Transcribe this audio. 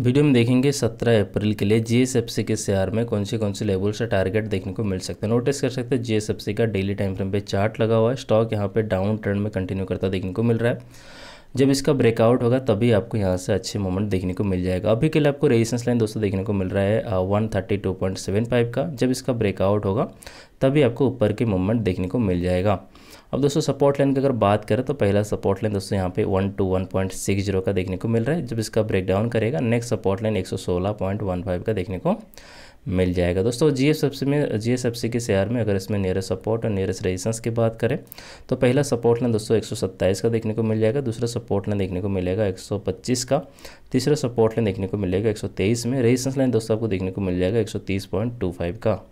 video में देखेंगे 17 अप्रैल के लिए जी एस एफ सी के शेयर में कौन से कौन से लेवल से टारगेट देखने को मिल सकते हैं नोटिस कर सकते हैं जी एस एफ सी का डेली टाइम फ्रेम पे चार्ट लगा हुआ है स्टॉक यहाँ पे डाउन ट्रेंड में कंटिन्यू करता देखने को मिल रहा है जब इसका ब्रेकआउट होगा तभी आपको यहाँ से अच्छे मोमेंट देखने को मिल जाएगा अभी के लिए आपको रेजिस्टेंस लाइन दोस्तों देखने को मिल रहा है one thirty two point seven five का जब इसका ब्रेकआउट होगा तभी आपको ऊपर की मूवमेंट देखने को मिल जाएगा अब दोस्तों सपोर्ट लाइन की अगर बात करें तो पहला सपोर्ट लाइन दोस्तों यहाँ पे one two one point six zero का देखने को मिल रहा है जब इसका ब्रेकडाउन करेगा नेक्स्ट सपोर्ट लाइन एक सौ सोलह पॉइंट वन फाइव का देखने को मिल जाएगा दोस्तों जी एस एफ सी में जी एस एफ सी के शेयर में अगर इसमें नियरेस्ट सपोर्ट और नियरेस्ट रेजिस्टेंस की बात करें तो पहला सपोर्ट लाइन दोस्तों एक सौ सत्ताईस का देखने को मिल जाएगा दूसरा सपोर्ट लाइन देखने को मिलेगा एक सौ पच्चीस का तीसरा सपोर्ट लाइन देखने को मिलेगा एक सौ तेईस में रेजिस्टेंस लाइन दोस्तों आपको देखने को मिल जाएगा एक सौ तीस पॉइंट टू फाइव का